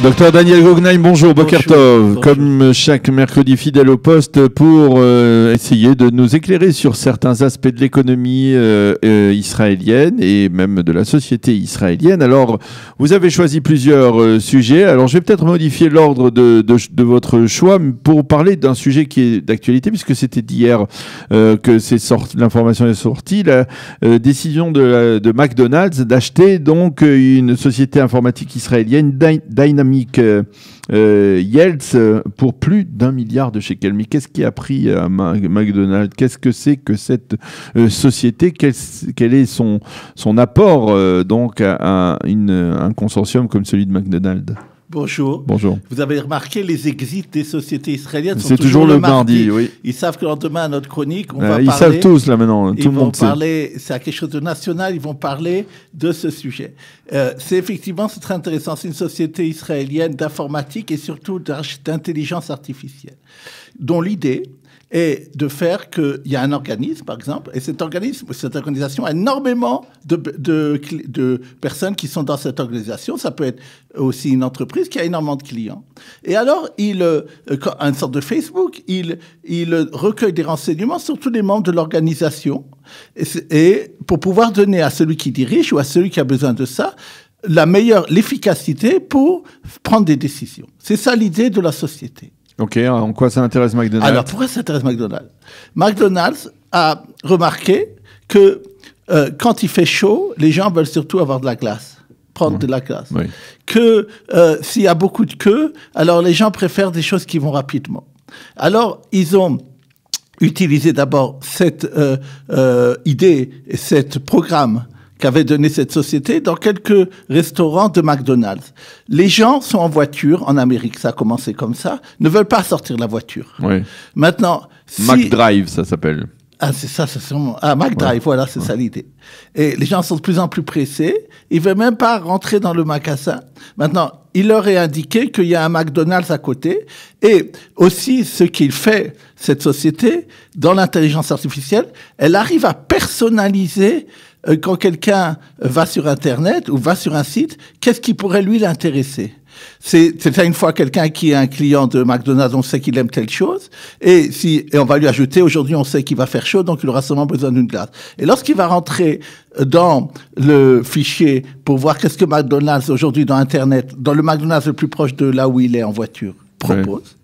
Docteur Daniel Gognaim, bonjour, Bokertov. Comme chaque mercredi fidèle au poste pour euh, essayer de nous éclairer sur certains aspects de l'économie euh, euh, israélienne et même de la société israélienne. Alors, vous avez choisi plusieurs sujets. Alors, je vais peut-être modifier l'ordre de, votre choix pour parler d'un sujet qui est d'actualité puisque c'était d'hier que l'information est sortie. La décision de, de McDonald's d'acheter donc une société informatique israélienne, Dynamic euh, euh, Yelts pour plus d'un milliard de chez Mais qu'est-ce qui a pris à euh, McDonald's Qu'est-ce que c'est que cette société quel, est son, son apport donc à, un consortium comme celui de McDonald's Bonjour. Bonjour. Vous avez remarqué les exits des sociétés israéliennes C'est toujours, le mardi. oui. Ils savent que le lendemain à notre chronique, on ben, va ils parler. Ils savent tous là maintenant. Tout ils vont parler. C'est quelque chose de national. Ils vont parler de ce sujet. Euh, c'est effectivement c'est très intéressant. C'est une société israélienne d'informatique et surtout d'intelligence artificielle, dont l'idée et de faire qu'il y a un organisme, par exemple, et cet organisme, cette organisation a énormément de, personnes qui sont dans cette organisation. Ça peut être aussi une entreprise qui a énormément de clients. Et alors, il, sort euh, sorte de Facebook, il, recueille des renseignements sur tous les membres de l'organisation et, et pour pouvoir donner à celui qui dirige ou à celui qui a besoin de ça la meilleure, l'efficacité pour prendre des décisions. C'est ça l'idée de la société. Ok, en quoi ça intéresse McDonald's Alors pourquoi ça intéresse McDonald's McDonald's a remarqué que euh, quand il fait chaud, les gens veulent surtout avoir de la glace prendre de la glace. Que euh, s'il y a beaucoup de queues, alors les gens préfèrent des choses qui vont rapidement. Alors ils ont utilisé d'abord cette euh, idée et ce programme qu'avait donné cette société dans quelques restaurants de McDonald's. Les gens sont en voiture en Amérique, ça a commencé comme ça, ne veulent pas sortir de la voiture. Oui. Maintenant, si... McDrive, ça s'appelle. Ah, c'est ça, c'est sûrement. Ah, McDrive, voilà, c'est ça l'idée. Et les gens sont de plus en plus pressés. Ils ne veulent même pas rentrer dans le magasin. Maintenant, il leur est indiqué qu'il y a un McDonald's à côté. Et aussi, ce qu'il fait, cette société, dans l'intelligence artificielle, elle arrive à personnaliser euh, quand quelqu'un va sur Internet ou va sur un site, qu'est-ce qui pourrait lui l'intéresser c'est à une fois quelqu'un qui est un client de McDonald's, on sait qu'il aime telle chose, et si et on va lui ajouter aujourd'hui on sait qu'il va faire chaud, donc il aura sûrement besoin d'une glace. Et lorsqu'il va rentrer euh, dans le fichier pour voir qu'est-ce que McDonald's aujourd'hui dans Internet, dans le McDonald's le plus proche de là où il est en voiture, propose,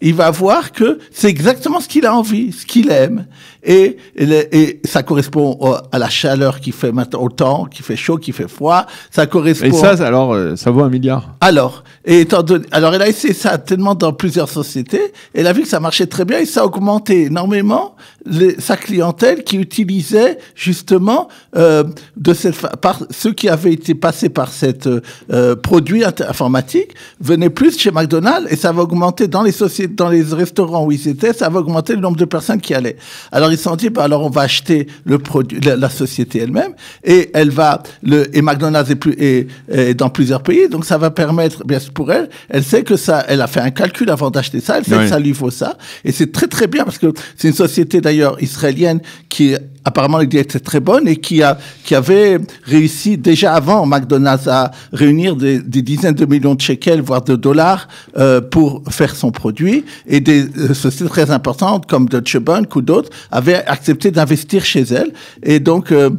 il va voir que c'est exactement ce qu'il a envie, ce qu'il aime, et, et, ça correspond à la chaleur qui fait maintenant, au temps, qui fait chaud, qui fait froid, ça correspond. Et ça, alors, euh, ça vaut un milliard. Alors, et étant donné, alors elle a essayé ça tellement dans plusieurs sociétés, elle a vu que ça marchait très bien et ça a augmenté énormément les, sa clientèle qui utilisait justement euh, de cette par ceux qui avaient été passés par cette euh, produit informatique venaient plus chez McDonald's et ça va augmenter dans les sociétés, dans les restaurants où ils étaient, ça va augmenter le nombre de personnes qui allaient. Alors ils se sont dit bah alors on va acheter le produit, la, société elle-même et elle va le et McDonald's est, plus, et est dans plusieurs pays donc ça va permettre bien sûr pour elle. Elle sait que ça, elle a fait un calcul avant d'acheter ça. Elle sait que ça lui vaut ça. Et c'est très très bien parce que c'est une société d'ailleurs israélienne qui apparemment il était très bonne et qui a qui avait réussi déjà avant McDonald's à réunir des, des dizaines de millions de shekels voire de dollars euh, pour faire son produit et des euh, sociétés très importantes comme Deutsche Bank ou d'autres avaient accepté d'investir chez elle et donc euh,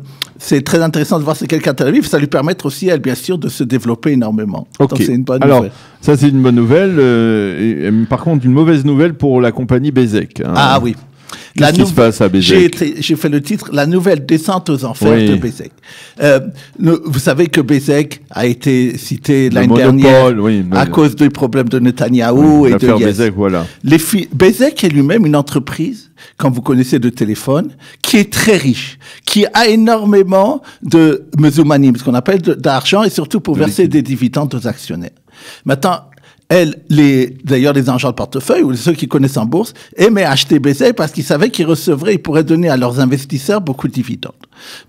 c'est très intéressant de voir ce quelqu'un à la vie. Ça lui permettre aussi, elle, bien sûr, de se développer énormément. une bonne ça, c'est une bonne nouvelle. Euh, euh, par contre, une mauvaise nouvelle pour la compagnie Bezek. Hein. Ah oui. Qu'est-ce qui se passe à Bézec J'ai fait le titre La nouvelle descente aux enfers de Bézec. Euh, vous savez que Bézec a été cité l'année dernière à cause des problèmes de Netanyahou et de yes. Bézec, voilà. Les Bézec est lui-même une entreprise, quand vous connaissez de téléphone, qui est très riche, qui a énormément de mezoumanim, ce qu'on appelle d'argent, et surtout pour verser des dividendes aux actionnaires. Maintenant, elle, les, d'ailleurs, les agents de portefeuille ou ceux qui connaissent en bourse aimaient acheter BCE parce qu'ils savaient qu'ils recevraient, ils pourraient donner à leurs investisseurs beaucoup de dividendes.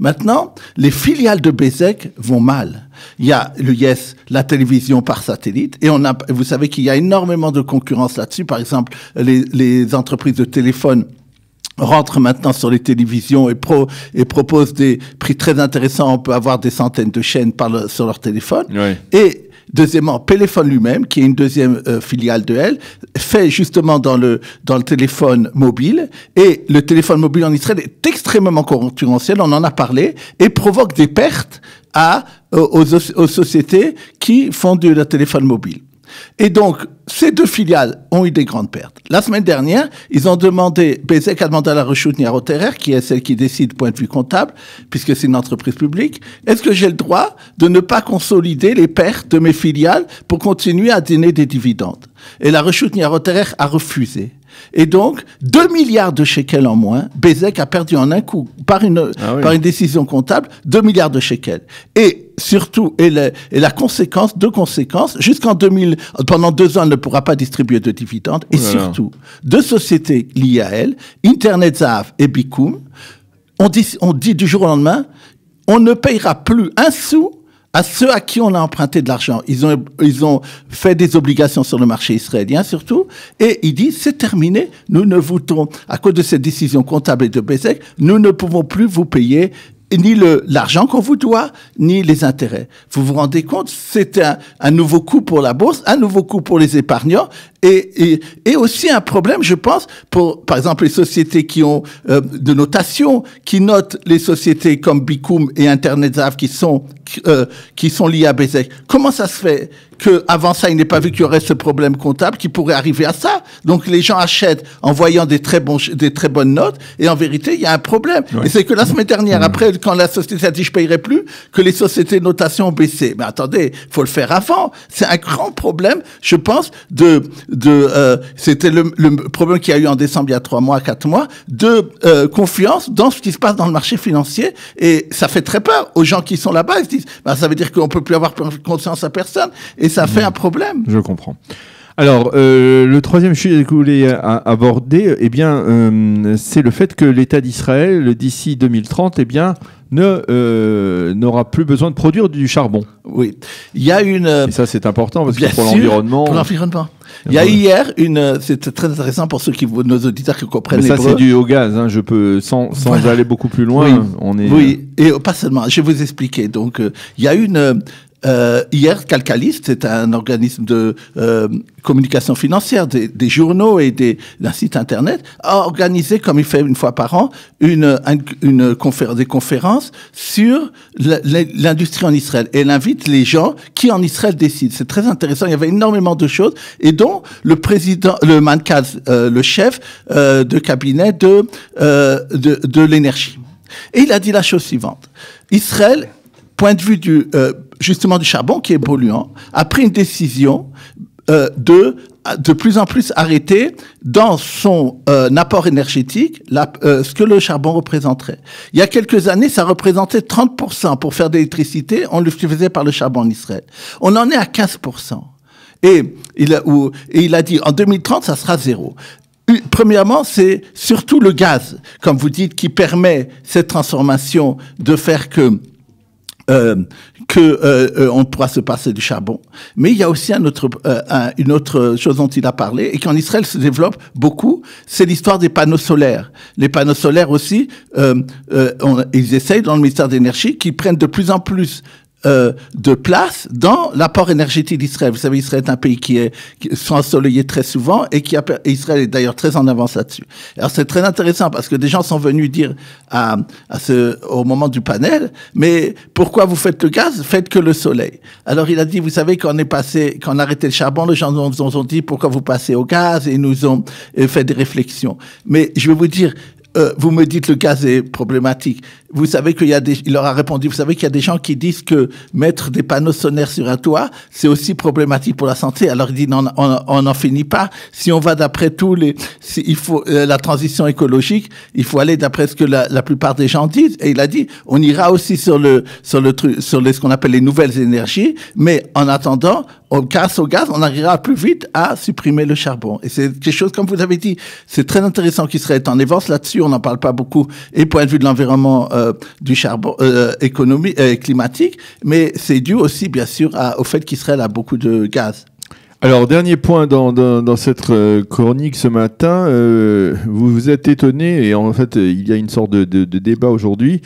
Maintenant, les filiales de BSEC vont mal. Il y a le Yes, la télévision par satellite, et on a, vous savez qu'il y a énormément de concurrence là-dessus. Par exemple, les, les entreprises de téléphone rentrent maintenant sur les télévisions et, pro, et propose des prix très intéressants. On peut avoir des centaines de chaînes par sur leur téléphone. Et Deuxièmement, Téléphone lui-même, qui est une deuxième euh, filiale de elle, fait justement dans le, dans le téléphone mobile. Et le téléphone mobile en Israël est extrêmement concurrentiel, on en a parlé, et provoque des pertes à, euh, aux, sociétés qui font du téléphone mobile. Et donc, ces deux filiales ont eu des grandes pertes. La semaine dernière, ils ont demandé, Bezek a demandé à la Rechute Terre, qui est celle qui décide point de vue comptable, puisque c'est une entreprise publique, est-ce que j'ai le droit de ne pas consolider les pertes de mes filiales pour continuer à donner des dividendes Et la Rechute Terre a refusé. Et donc, 2 milliards de shekels en moins, Bezek a perdu en un coup, par une, ah par une décision comptable, 2 milliards de shekels. Et surtout, et, et la conséquence, deux conséquences, jusqu'en 2000, pendant deux ans, ne pourra pas distribuer de dividendes. Et oh surtout, deux sociétés liées à elle, ZAV et Bikoum, on dit, dit du jour au lendemain, on ne payera plus un sou à ceux à qui on a emprunté de l'argent. Ils ont, ils ont fait des obligations sur le marché israélien surtout, et ils disent, c'est terminé, nous ne vous, à cause de cette décision comptable de BESEC, nous ne pouvons plus vous payer ni l'argent qu'on vous doit, ni les intérêts. Vous vous rendez compte, c'est un, un, nouveau coup pour la bourse, un nouveau coup pour les épargnants, et, et, et aussi un problème, je pense, pour par exemple les sociétés qui ont euh, de notation, qui notent les sociétés comme Bicoum et Internet qui sont euh, qui sont liées à BESEC. Comment ça se fait avant ça, il n'est pas vu qu'il y aurait ce problème comptable qui pourrait arriver à ça. Donc les gens achètent en voyant des très, bons, des très bonnes notes, et en vérité, il y a un problème. Et c'est que la semaine dernière, mm. après, quand la société a dit je payerai plus, que les sociétés de notation ont baissé. Mais attendez, faut le faire avant. C'est un grand problème, je pense, de... de euh, C'était le, problème qu'il y a eu en décembre il y a trois mois, quatre mois, de euh, confiance dans ce qui se passe dans le marché financier. Et ça fait très peur aux gens qui sont là-bas. Ils se disent, bah, ça veut dire qu'on peut plus avoir confiance à personne. Et ça fait mm. un problème. Je comprends. Alors, euh, le troisième sujet que vous voulez euh, aborder, eh bien, euh, c'est le fait que l'État d'Israël, d'ici 2030, eh bien, ne n'aura plus besoin de produire du charbon. Oui, il y a une. Et ça, c'est important parce que pour l'environnement. Pour l'environnement. Il y a hier une. C'est très intéressant pour ceux qui nos auditeurs qui comprennent. Mais ça, c'est du au gaz. Hein, je peux sans, sans aller beaucoup plus loin. On est. Oui, et pas seulement. Je vais vous expliquer. Donc, il y a une euh, hier, Calcaliste, c'est un organisme de euh, communication financière, des, journaux et des, d'un site internet, a organisé, comme il fait une fois par an, une, une, conférence, des conférences sur l'industrie en Israël. Et elle invite les gens qui en Israël décident. C'est très intéressant. Il y avait énormément de choses et dont le président, le Mankaz, euh, le chef euh, de cabinet de, de, de l'énergie. Et il a dit la chose suivante. Israël point de vue du, euh, justement du charbon qui est polluant, a pris une décision euh, de de plus en plus arrêter dans son euh, apport énergétique la, ce que le charbon représenterait. Il y a quelques années, ça représentait 30% pour faire de l'électricité, on le faisait par le charbon en Israël. On en est à 15%. Et il, a, et il a dit, en 2030, ça sera zéro. Premièrement, c'est surtout le gaz, comme vous dites, qui permet cette transformation de faire que euh, que euh, euh, on pourra se passer du charbon. Mais il y a aussi euh, un une autre chose dont il a parlé et qu'en Israël se développe beaucoup, c'est l'histoire des panneaux solaires. Les panneaux solaires aussi, ils essayent dans le ministère de l'énergie qu'ils prennent de plus en plus euh, de place dans l'apport énergétique d'Israël. Vous savez, Israël est un pays qui est ensoleillé très souvent et qui a, Israël est d'ailleurs très en avance là-dessus. Alors c'est très intéressant parce que des gens sont venus dire à, au moment du panel, mais pourquoi vous faites le gaz Faites que le soleil. Alors il a dit, vous savez, qu'on est passé, quand a arrêté le charbon, les gens nous ont dit pourquoi vous passez au gaz et nous ont euh, fait des réflexions. Mais je vais vous dire, euh, vous me dites le gaz est problématique. Vous savez qu'il y a des, il leur a répondu, vous savez qu'il y a des gens qui disent que mettre des panneaux sonnaires sur un toit, c'est aussi problématique pour la santé. Alors il dit non, on n'en finit pas. Si on va d'après tous les, il faut euh, la transition écologique, il faut aller d'après ce que la, la, plupart des gens disent. Et il a dit, on ira aussi sur le, sur le truc, sur les, ce qu'on appelle les nouvelles énergies, mais en attendant, grâce au gaz, on arrivera plus vite à supprimer le charbon. Et c'est quelque chose, comme vous avez dit, c'est très intéressant qui serait en évidence là-dessus. On n'en parle pas beaucoup, et point de vue de l'environnement, euh, du charbon, euh, économique économie, euh, climatique, mais c'est dû aussi, bien sûr, au fait qu'il serait a beaucoup de gaz. Alors, dernier point dans, cette chronique ce matin, vous vous êtes étonné, et en fait, il y a une sorte de, débat aujourd'hui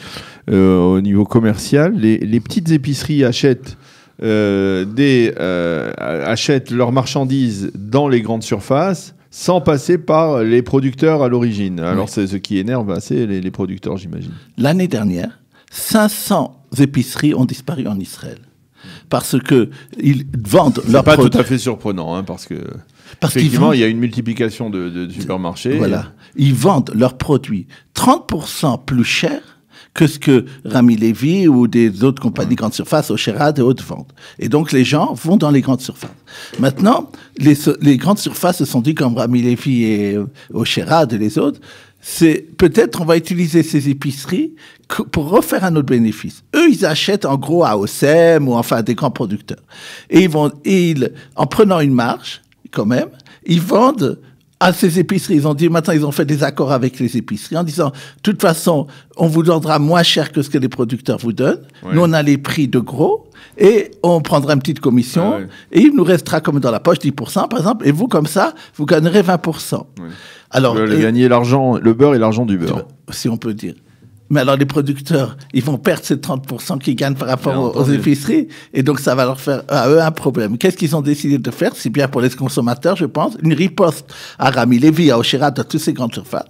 au niveau commercial. les, petites épiceries achètent euh, des, euh, achètent leurs marchandises dans les grandes surfaces sans passer par les producteurs à l'origine. Alors, c'est ce qui énerve assez les, producteurs, j'imagine. L'année dernière, 500 épiceries ont disparu en Israël parce que ils vendent leurs produits. pas tout à fait surprenant, hein, parce que effectivement, il y a une multiplication de, supermarchés. Voilà, ils vendent leurs produits 30% plus chers que ce que Rami Levy ou des autres compagnies grandes surfaces, Ocherad et autres vendent. Et donc les gens vont dans les grandes surfaces. Maintenant, les, grandes surfaces se sont dit comme Rami Levy et Ocherad et les autres, c'est peut-être on va utiliser ces épiceries pour refaire un autre bénéfice. Eux, ils achètent en gros à OSEM ou enfin à des grands producteurs. Et ils vont, ils, en prenant une marge, quand même, ils vendent à ces épiceries. Ils ont dit maintenant, ils ont fait des accords avec les épiceries en disant, de toute façon, on vous donnera moins cher que ce que les producteurs vous donnent. Nous, on a les prix de gros et on prendra une petite commission ah et il nous restera comme dans la poche 10% par exemple. Et vous, comme ça, vous gagnerez 20%. Vous Alors, euh, gagner l'argent, le beurre et l'argent du beurre. Si on peut dire. Mais alors les producteurs, ils vont perdre ces 30% qu'ils gagnent par rapport aux, épiceries, et donc ça va leur faire à eux un problème. Qu'est-ce qu'ils ont décidé de faire C'est bien pour les consommateurs, je pense, une riposte à Rami Lévy, à Oshira, à tous ces grandes surfaces.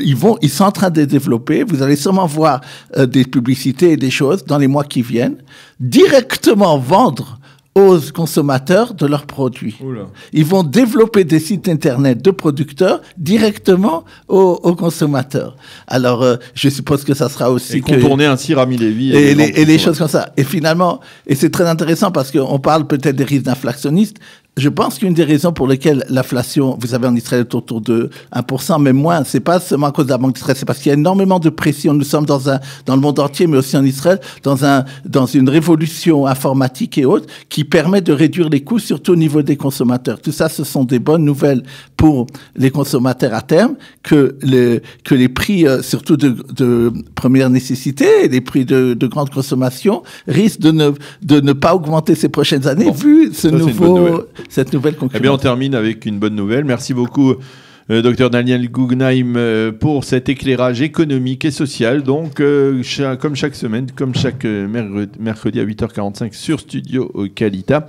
ils vont, ils sont en train de développer. Vous allez sûrement voir euh, des publicités et des choses dans les mois qui viennent directement vendre aux consommateurs de leurs produits. Ils vont développer des sites internet de producteurs directement aux, consommateurs. Alors, euh, je suppose que ça sera aussi et que contourner ainsi Rami Lévy et, les, et les choses comme ça. Et finalement, et c'est très intéressant parce qu'on parle peut-être des risques d'inflationnistes, je pense qu'une des raisons pour lesquelles l'inflation, vous savez, en Israël est autour de 1%, mais moins, c'est pas seulement à cause de la Banque d'Israël, c'est parce qu'il y a énormément de pression. Nous sommes dans un, dans le monde entier, mais aussi en Israël, dans un, dans une révolution informatique et autres qui permet de réduire les coûts, surtout au niveau des consommateurs. Tout ça, ce sont des bonnes nouvelles pour les consommateurs à terme, que les que les prix, euh, surtout de, de, première nécessité, les prix de, de, grande consommation risquent de ne, de ne pas augmenter ces prochaines années, vu ce nouveau, cette nouvelle concurrence. Eh bien, on termine avec une bonne nouvelle. Merci beaucoup. Euh, docteur Daniel Guggenheim, euh, pour cet éclairage économique et social. Donc, euh, comme chaque semaine, comme chaque mercredi à 8h45 sur Studio Calita.